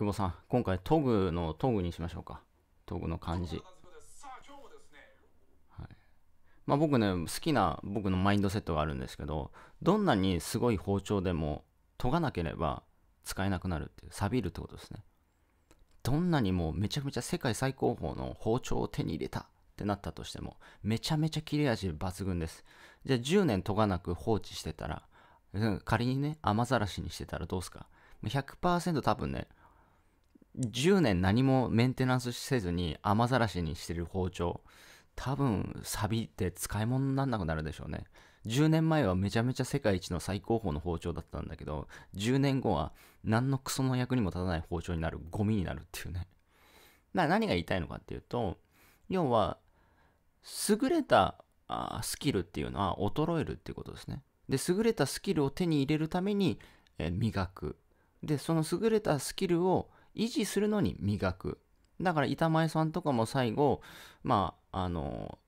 久保さん、今回トグのトグにしましょうか。トグの漢字。はいまあ、僕ね、好きな僕のマインドセットがあるんですけど、どんなにすごい包丁でも研がなければ使えなくなるっていう、錆びるってことですね。どんなにもうめちゃめちゃ世界最高峰の包丁を手に入れたってなったとしても、めちゃめちゃ切れ味抜群です。じゃあ10年研がなく放置してたら、仮にね、雨ざらしにしてたらどうすか ?100% 多分ね、10年何もメンテナンスせずに雨ざらしにしてる包丁多分錆びて使い物にならなくなるでしょうね10年前はめちゃめちゃ世界一の最高峰の包丁だったんだけど10年後は何のクソの役にも立たない包丁になるゴミになるっていうね ま何が言いたいのかっていうと要は優れたスキルっていうのは衰えるっていうことですねで優れたスキルを手に入れるために、え磨くでその優れたスキルを維持するのに磨く。だから板前さんとかも最後、まあ、あの、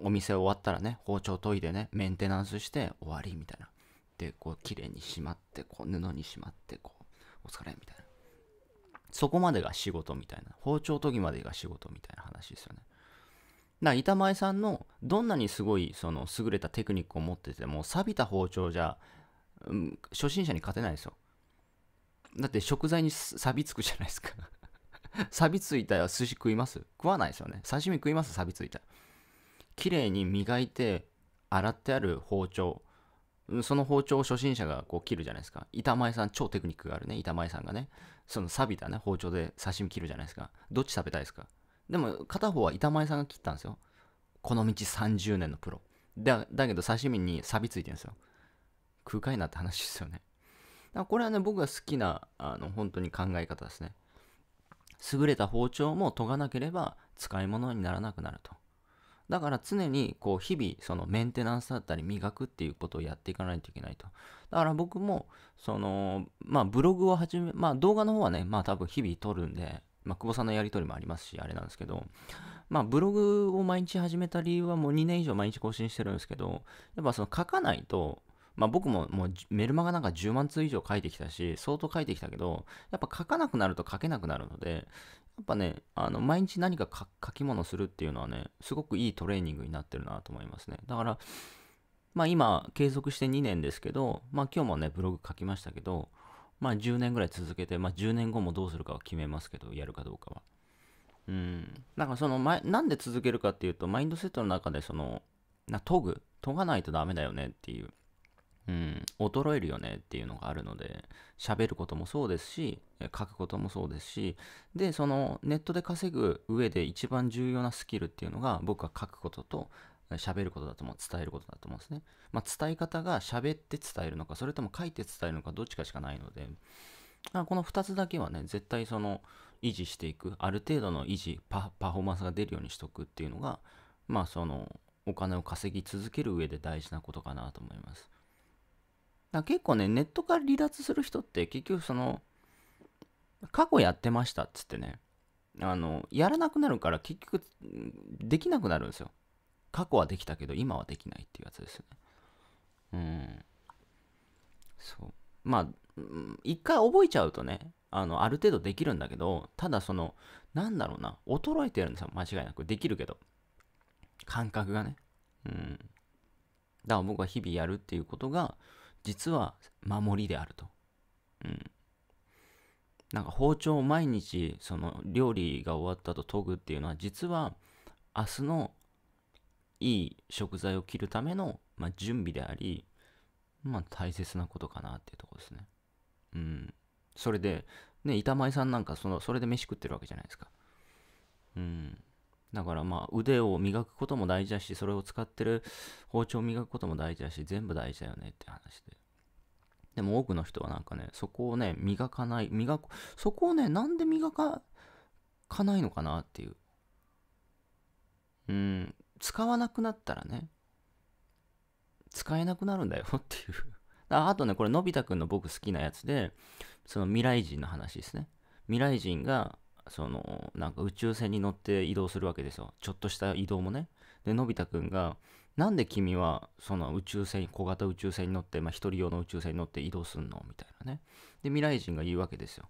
お店終わったらね、包丁研いでね、メンテナンスして終わりみたいな。で、こう、綺麗にしまって、こう、布にしまって、こう、お疲れみたいな。そこまでが仕事みたいな。包丁研ぎまでが仕事みたいな話ですよね。だから板前さんのどんなにすごいその優れたテクニックを持ってても錆びた包丁じゃ、うん、初心者に勝てないですよ。だって食材に錆びつくじゃないですか錆 びついたら寿司食います食わないですよね。刺身食います錆びついた綺麗に磨いて、洗ってある包丁。その包丁を初心者がこう切るじゃないですか。板前さん、超テクニックがあるね。板前さんがね。その錆びたね、包丁で刺身切るじゃないですか。どっち食べたいですかでも、片方は板前さんが切ったんですよ。この道30年のプロ。だだけど、刺身に錆びついてるんですよ。空海なって話ですよね。これはね、僕が好きな、あの、本当に考え方ですね。優れた包丁も研がなければ使い物にならなくなると。だから常にこう日々そのメンテナンスだったり磨くっていうことをやっていかないといけないと。だから僕もそのまあブログを始め、まあ動画の方はね、まあ多分日々撮るんで、まあ久保さんのやりとりもありますし、あれなんですけど、まあブログを毎日始めた理由はもう2年以上毎日更新してるんですけど、やっぱその書かないとまあ僕ももうメルマガなんか10万通以上書いてきたし、相当書いてきたけど、やっぱ書かなくなると書けなくなるので、やっぱね、あの、毎日何か書き物するっていうのはね、すごくいいトレーニングになってるなと思いますね。だから、まあ今、継続して2年ですけど、まあ今日もね、ブログ書きましたけど、まあ10年ぐらい続けて、まあ10年後もどうするかは決めますけど、やるかどうかは。うん。なんかその前、なんで続けるかっていうと、マインドセットの中でその、な、研ぐ、研がないとダメだよねっていう。うん、衰えるよねっていうのがあるので、喋ることもそうですし、書くこともそうですし、で、そのネットで稼ぐ上で一番重要なスキルっていうのが、僕は書くことと、喋ることだと思う、伝えることだと思うんですね。まあ、伝え方が喋って伝えるのか、それとも書いて伝えるのか、どっちかしかないので、まあ、この2つだけはね、絶対その、維持していく、ある程度の維持、パフォーマンスが出るようにしとくっていうのが、まあ、その、お金を稼ぎ続ける上で大事なことかなと思います。だ結構ね、ネットから離脱する人って結局その、過去やってましたっつってね、あの、やらなくなるから結局できなくなるんですよ。過去はできたけど今はできないっていうやつですよね。うん。そう。まあ、一回覚えちゃうとね、あの、ある程度できるんだけど、ただその、なんだろうな、衰えてるんですよ、間違いなく。できるけど。感覚がね。うん。だから僕は日々やるっていうことが、実は守りであると。うん。なんか包丁を毎日その料理が終わったと研ぐっていうのは実は明日のいい食材を切るための、まあ、準備であり、まあ、大切なことかなっていうとこですね。うん。それで、ね、板前さんなんかそのそれで飯食ってるわけじゃないですか。うん。だからまあ腕を磨くことも大事だし、それを使ってる包丁を磨くことも大事だし、全部大事だよねって話で。でも多くの人はなんかね、そこをね、磨かない、磨く、そこをね、なんで磨か、かないのかなっていう。うん、使わなくなったらね、使えなくなるんだよっていう。あとね、これ、のび太くんの僕好きなやつで、その未来人の話ですね。未来人がそのなんか宇宙船に乗って移動するわけですよちょっとした移動もねでのび太くんがなんで君はその宇宙船小型宇宙船に乗って、まあ、1人用の宇宙船に乗って移動すんのみたいなねで未来人が言うわけですよ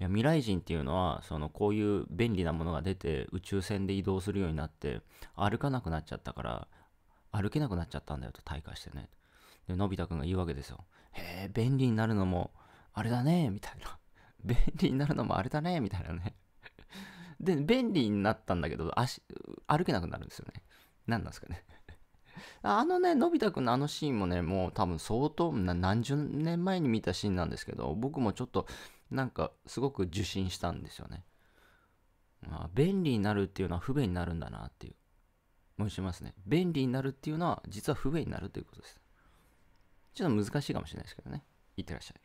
いや未来人っていうのはそのこういう便利なものが出て宇宙船で移動するようになって歩かなくなっちゃったから歩けなくなっちゃったんだよと退化してねでのび太くんが言うわけですよへえ便利になるのもあれだねみたいな便利になるのもあれだね、みたいなね。で、便利になったんだけど、足、歩けなくなるんですよね。何なんですかね。あのね、のび太くんのあのシーンもね、もう多分相当何十年前に見たシーンなんですけど、僕もちょっとなんかすごく受信したんですよね。まあ、便利になるっていうのは不便になるんだなっていう。もしますね。便利になるっていうのは実は不便になるということです。ちょっと難しいかもしれないですけどね。いってらっしゃい。